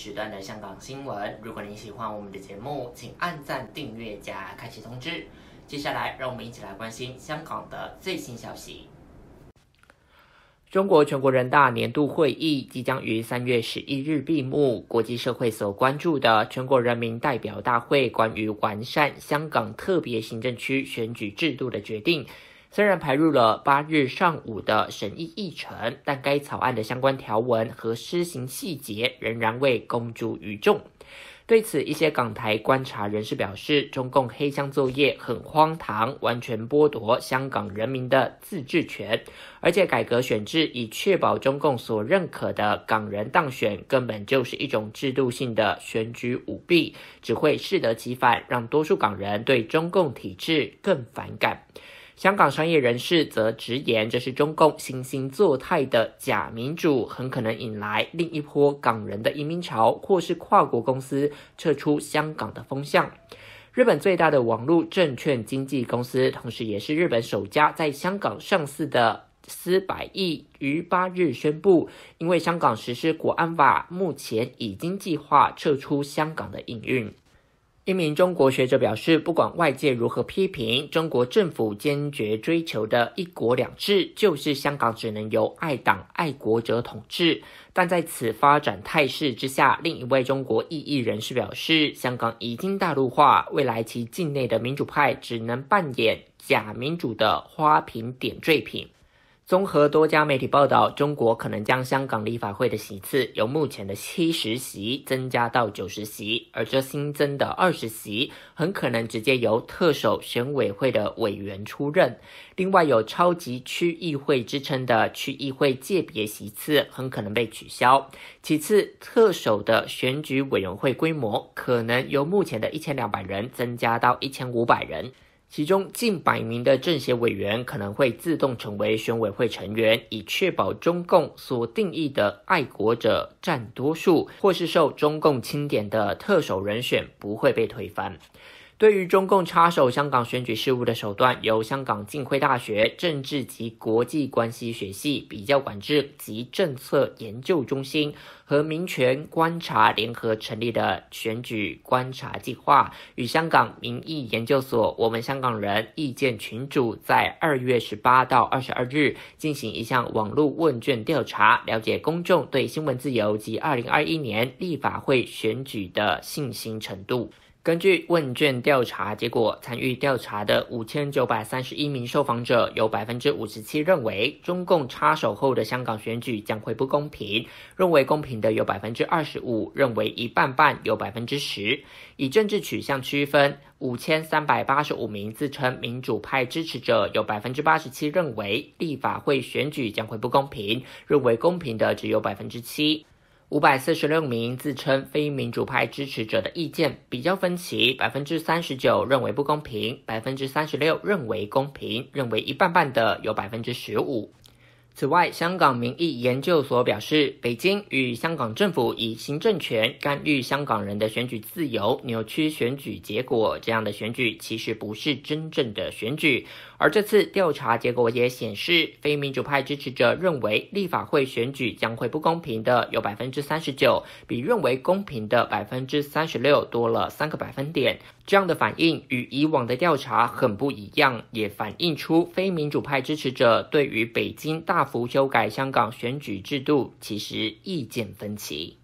时段的香港新闻。如果您喜欢我们的节目，请按赞、订阅加开启通知。接下来，让我们一起来关心香港的最新消息。中国全国人大年度会议即将于三月十一日闭幕，国际社会所关注的全国人民代表大会关于完善香港特别行政区选举制度的决定。虽然排入了八日上午的审议议程，但该草案的相关条文和施行细节仍然未公诸于众。对此，一些港台观察人士表示：“中共黑箱作业很荒唐，完全剥夺香港人民的自治权。而且，改革选制以确保中共所认可的港人当选，根本就是一种制度性的选举舞弊，只会适得其反，让多数港人对中共体制更反感。”香港商业人士则直言，这是中共惺惺作态的假民主，很可能引来另一波港人的移民潮，或是跨国公司撤出香港的风向。日本最大的网络证券经纪公司，同时也是日本首家在香港上市的思百益，于八日宣布，因为香港实施国安法，目前已经计划撤出香港的营运。一名中国学者表示，不管外界如何批评，中国政府坚决追求的一国两制，就是香港只能由爱党爱国者统治。但在此发展态势之下，另一位中国异议人士表示，香港已经大陆化，未来其境内的民主派只能扮演假民主的花瓶点缀品。综合多家媒体报道，中国可能将香港立法会的席次由目前的七十席增加到九十席，而这新增的二十席很可能直接由特首选委会的委员出任。另外，有“超级区议会”之称的区议会界别席次很可能被取消。其次，特首的选举委员会规模可能由目前的一千两百人增加到一千五百人。其中近百名的政协委员可能会自动成为选委会成员，以确保中共所定义的爱国者占多数，或是受中共钦点的特首人选不会被推翻。对于中共插手香港选举事务的手段，由香港浸会大学政治及国际关系学系比较管制及政策研究中心和民权观察联合成立的选举观察计划与香港民意研究所、我们香港人意见群组，在二月十八到二十二日进行一项网络问卷调查，了解公众对新闻自由及二零二一年立法会选举的信心程度。根据问卷调查结果，参与调查的五千九百三十一名受访者，有百分之五十七认为中共插手后的香港选举将会不公平，认为公平的有百分之二十五，认为一半半有百分之十。以政治取向区分，五千三百八十五名自称民主派支持者，有百分之八十七认为立法会选举将会不公平，认为公平的只有百分之七。五百四十六名自称非民主派支持者的意见比较分歧，百分之三十九认为不公平，百分之三十六认为公平，认为一半半的有百分之十五。此外，香港民意研究所表示，北京与香港政府以行政权干预香港人的选举自由，扭曲选举结果，这样的选举其实不是真正的选举。而这次调查结果也显示，非民主派支持者认为立法会选举将会不公平的有百分之三十九，比认为公平的百分之三十六多了三个百分点。这样的反应与以往的调查很不一样，也反映出非民主派支持者对于北京大幅修改香港选举制度其实意见分歧。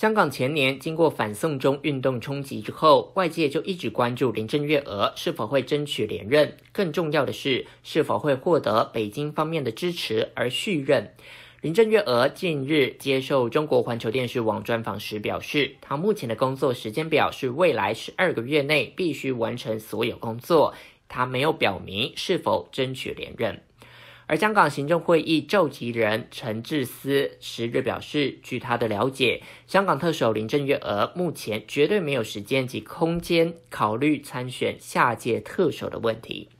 香港前年经过反送中运动冲击之后，外界就一直关注林郑月娥是否会争取连任。更重要的是，是否会获得北京方面的支持而续任。林郑月娥近日接受中国环球电视网专访时表示，她目前的工作时间表是未来十二个月内必须完成所有工作。她没有表明是否争取连任。而香港行政会议召集人陈志思十日表示，据他的了解，香港特首林郑月娥目前绝对没有时间及空间考虑参选下届特首的问题。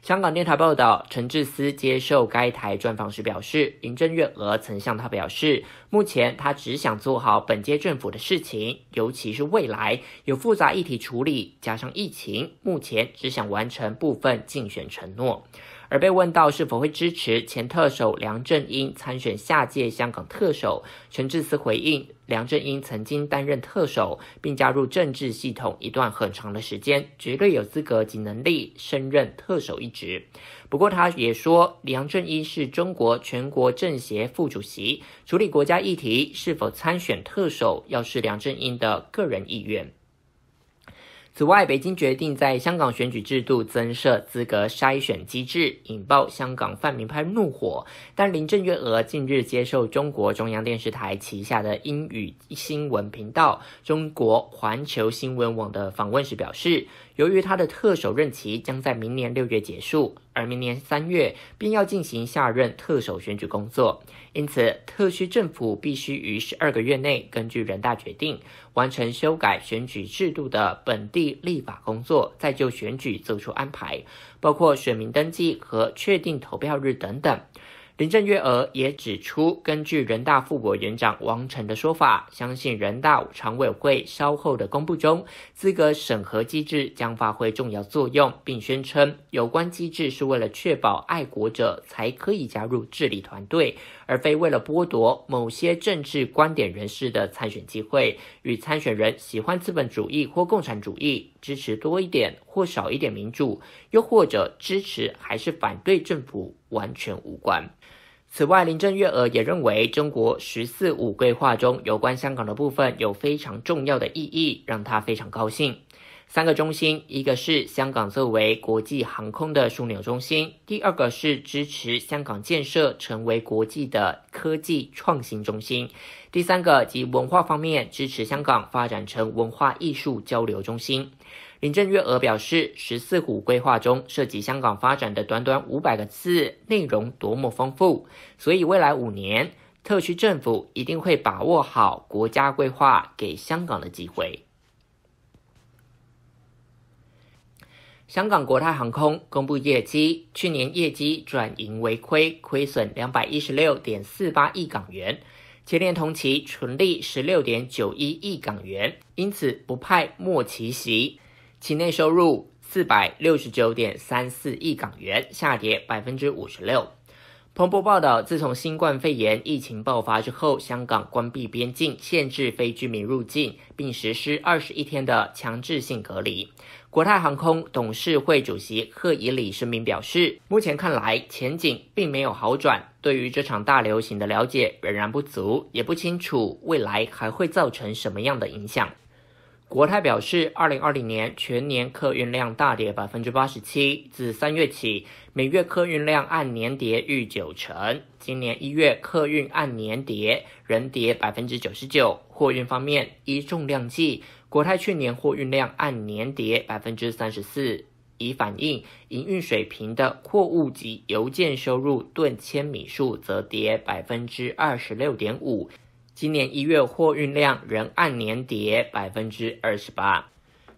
香港电台报道，陈志思接受该台专访时表示，林郑月娥曾向他表示，目前他只想做好本届政府的事情，尤其是未来有复杂议题处理，加上疫情，目前只想完成部分竞选承诺。而被问到是否会支持前特首梁振英参选下届香港特首，陈志思回应：梁振英曾经担任特首，并加入政治系统一段很长的时间，绝对有资格及能力升任特首一职。不过他也说，梁振英是中国全国政协副主席，处理国家议题，是否参选特首，要是梁振英的个人意愿。此外，北京决定在香港选举制度增设资格筛选机制，引爆香港泛民派怒火。但林郑月娥近日接受中国中央电视台旗下的英语新闻频道《中国环球新闻网》的访问时表示。由于他的特首任期将在明年六月结束，而明年三月便要进行下任特首选举工作，因此特区政府必须于十二个月内，根据人大决定，完成修改选举制度的本地立法工作，再就选举做出安排，包括选民登记和确定投票日等等。林郑月娥也指出，根据人大副委员长王晨的说法，相信人大常委会稍后的公布中，资格审核机制将发挥重要作用，并宣称有关机制是为了确保爱国者才可以加入治理团队。而非为了剥夺某些政治观点人士的参选机会，与参选人喜欢资本主义或共产主义，支持多一点或少一点民主，又或者支持还是反对政府完全无关。此外，林郑月娥也认为中国“十四五”规划中有关香港的部分有非常重要的意义，让她非常高兴。三个中心，一个是香港作为国际航空的枢纽中心，第二个是支持香港建设成为国际的科技创新中心，第三个及文化方面支持香港发展成文化艺术交流中心。林郑月娥表示，十四五规划中涉及香港发展的短短五百个字，内容多么丰富，所以未来五年特区政府一定会把握好国家规划给香港的机会。香港国泰航空公布业绩，去年业绩转盈为亏，亏损两百一十六点四八亿港元，前年同期纯利十六点九一亿港元，因此不派莫奇息。期内收入四百六十九点三四亿港元，下跌百分之五十六。彭博报道，自从新冠肺炎疫情爆发之后，香港关闭边境，限制非居民入境，并实施二十一天的强制性隔离。国泰航空董事会主席贺以礼声明表示，目前看来前景并没有好转，对于这场大流行的了解仍然不足，也不清楚未来还会造成什么样的影响。国泰表示，二零二零年全年客运量大跌百分之八十七，自三月起，每月客运量按年跌逾九成。今年一月客运按年跌仍跌百分之九十九。货运方面，一重量计，国泰去年货运量按年跌百分之三十四，以反映营运水平的货物及邮件收入吨千米数则跌百分之二十六点五。今年一月货运量仍按年跌百分之二十八。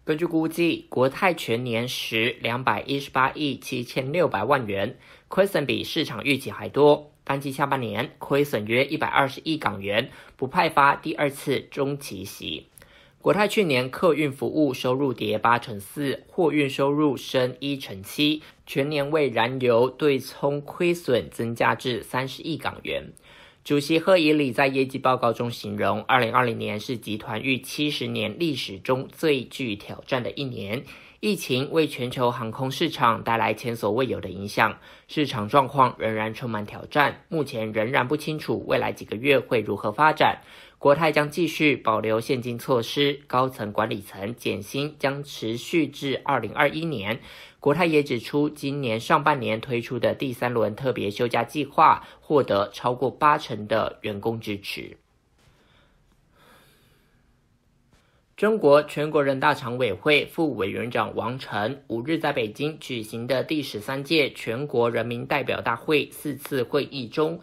根据估计，国泰全年蚀两百一十八亿七千六百万元，亏损比市场预期还多。单季下半年亏损约一百二十亿港元，不派发第二次中期息。国泰去年客运服务收入跌八成四，货运收入升一成七，全年为燃油对冲亏损增加至三十亿港元。主席贺以礼在业绩报告中形容，二零二零年是集团逾七十年历史中最具挑战的一年。疫情为全球航空市场带来前所未有的影响，市场状况仍然充满挑战。目前仍然不清楚未来几个月会如何发展。国泰将继续保留现金措施，高层管理层减薪将持续至二零二一年。国泰也指出，今年上半年推出的第三轮特别休假计划获得超过八成的员工支持。中国全国人大常委会副委员长王晨五日在北京举行的第十三届全国人民代表大会四次会议中。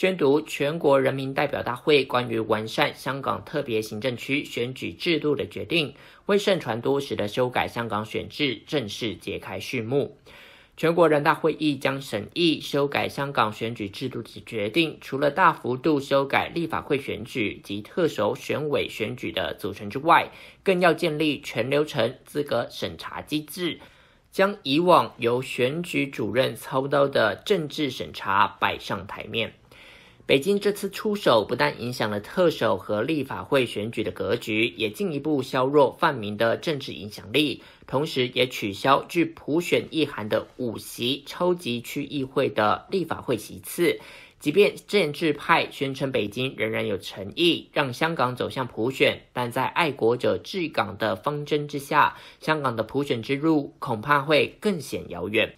宣读全国人民代表大会关于完善香港特别行政区选举制度的决定，为盛传多时的修改香港选制正式揭开序幕。全国人大会议将审议修改香港选举制度的决定，除了大幅度修改立法会选举及特首选委选举的组成之外，更要建立全流程资格审查机制，将以往由选举主任操刀的政治审查摆上台面。北京这次出手，不但影响了特首和立法会选举的格局，也进一步削弱泛民的政治影响力。同时，也取消据普选意涵的五席超级区议会的立法会席次。即便建制派宣称北京仍然有诚意让香港走向普选，但在爱国者治港的方针之下，香港的普选之路恐怕会更显遥远。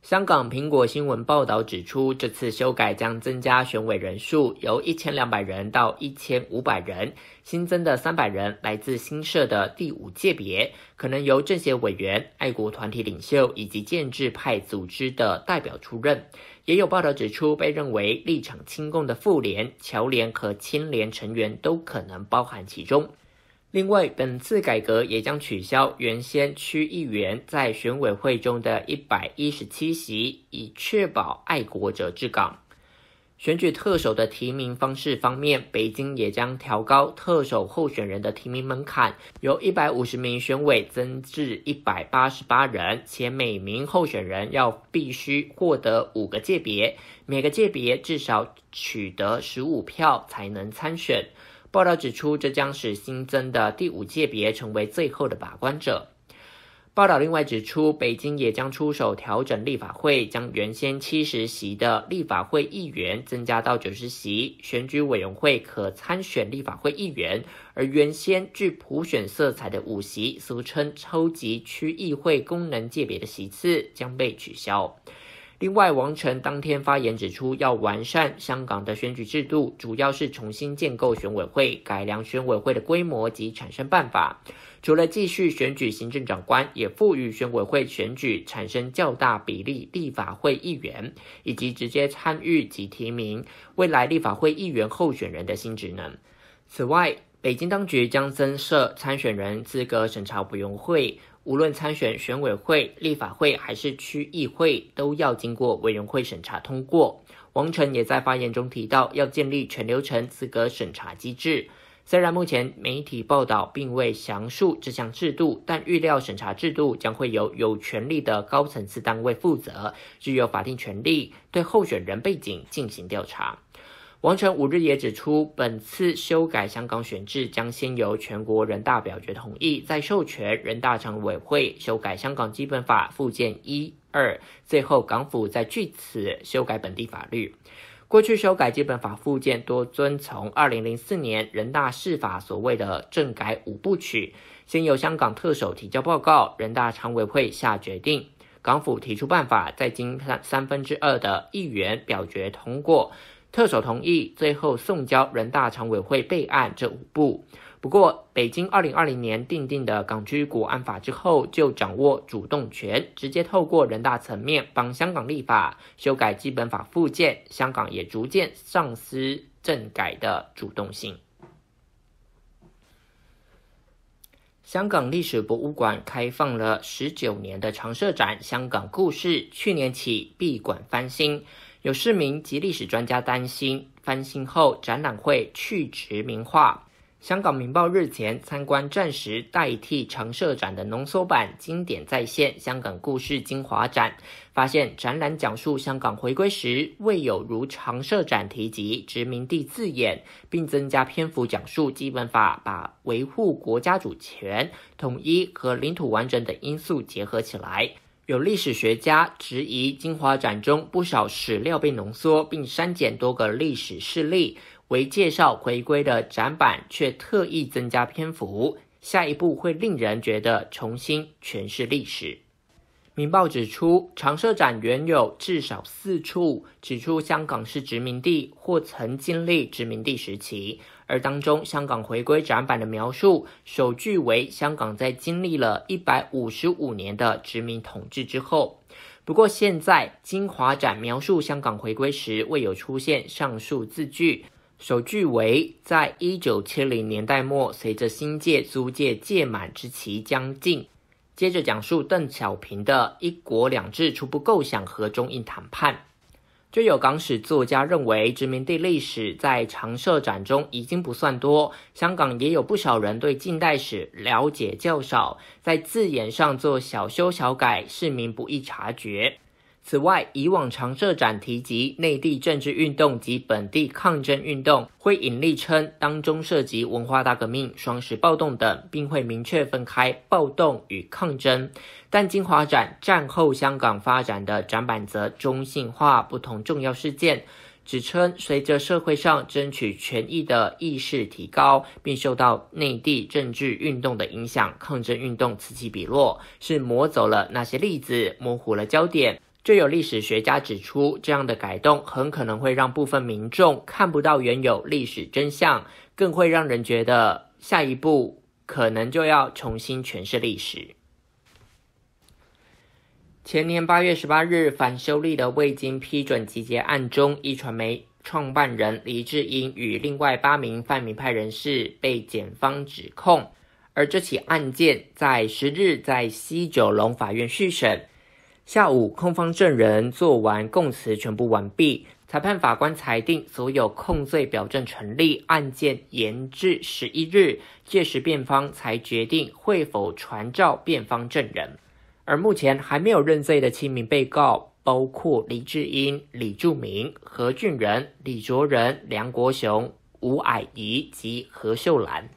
香港苹果新闻报道指出，这次修改将增加选委人数，由一千两百人到一千五百人。新增的三百人来自新设的第五界别，可能由政协委员、爱国团体领袖以及建制派组织的代表出任。也有报道指出，被认为立场亲共的妇联、侨联和青联成员都可能包含其中。另外，本次改革也将取消原先区议员在选委会中的一百一十七席，以确保爱国者治港。选举特首的提名方式方面，北京也将调高特首候选人的提名门槛，由一百五十名选委增至一百八十八人，且每名候选人要必须获得五个界别，每个界别至少取得十五票才能参选。报道指出，这将使新增的第五界别成为最后的把关者。报道另外指出，北京也将出手调整立法会，将原先七十席的立法会议员增加到九十席，选举委员会可参选立法会议员，而原先具普选色彩的五席（俗称超级区议会功能界别的席次）将被取消。另外，王晨当天发言指出，要完善香港的选举制度，主要是重新建构选委会，改良选委会的规模及产生办法。除了继续选举行政长官，也赋予选委会选举产生较大比例立法会议员，以及直接参与及提名未来立法会议员候选人的新职能。此外，北京当局将增设参选人资格审查委员会。无论参选选委会、立法会还是区议会，都要经过委员会审查通过。王晨也在发言中提到，要建立全流程资格审查机制。虽然目前媒体报道并未详述这项制度，但预料审查制度将会由有权力的高层次单位负责，具有法定权力对候选人背景进行调查。王晨五日也指出，本次修改香港选制将先由全国人大表决同意，再授权人大常委会修改香港基本法附件一二，最后港府再据此修改本地法律。过去修改基本法附件多遵从二零零四年人大释法所谓的“政改五部曲”，先由香港特首提交报告，人大常委会下决定，港府提出办法，再经三三分之二的议员表决通过。特首同意，最后送交人大常委会备案这五步。不过，北京二零二零年定定的港区国安法之后，就掌握主动权，直接透过人大层面帮香港立法修改基本法附件，香港也逐渐丧失政改的主动性。香港历史博物馆开放了十九年的常设展《香港故事》，去年起闭馆翻新。有市民及历史专家担心，翻新后展览会去殖民化。香港《明报》日前参观暂时代替长社展的浓缩版《经典再现：香港故事精华展》，发现展览讲述香港回归时，未有如长社展提及殖民地字眼，并增加篇幅讲述《基本法》，把维护国家主权、统一和领土完整等因素结合起来。有历史学家质疑，精华展中不少史料被浓缩并删减，多个历史事例为介绍回归的展板，却特意增加篇幅。下一步会令人觉得重新诠释历史。明报指出，长社展原有至少四处指出香港是殖民地或曾经历殖民地时期，而当中香港回归展板的描述首句为“香港在经历了一百五十五年的殖民统治之后”，不过现在金华展描述香港回归时未有出现上述字句，首句为“在一九七零年代末，随着新界租界届满之期将近”。接着讲述邓小平的一国两制初步构想和中印谈判。就有港史作家认为，殖民地历史在常设展中已经不算多，香港也有不少人对近代史了解较少，在字眼上做小修小改，市民不易察觉。此外，以往常设展提及内地政治运动及本地抗争运动，会引力称当中涉及文化大革命、双十暴动等，并会明确分开暴动与抗争。但金华展战后香港发展的展板则中性化不同重要事件，指称随着社会上争取权益的意识提高，并受到内地政治运动的影响，抗争运动此起彼落，是抹走了那些例子，模糊了焦点。就有历史学家指出，这样的改动很可能会让部分民众看不到原有历史真相，更会让人觉得下一步可能就要重新诠释历史。前年八月十八日，反修例的未经批准集结案中，一传媒创办人黎智英与另外八名泛民派人士被检方指控，而这起案件在十日在西九龙法院续审。下午，控方证人做完供词，全部完毕。裁判法官裁定所有控罪表证成立，案件延至十一日，届时辩方才决定会否传召辩方证人。而目前还没有认罪的七名被告，包括李志英、李柱明、何俊仁、李卓仁、梁国雄、吴矮仪及何秀兰。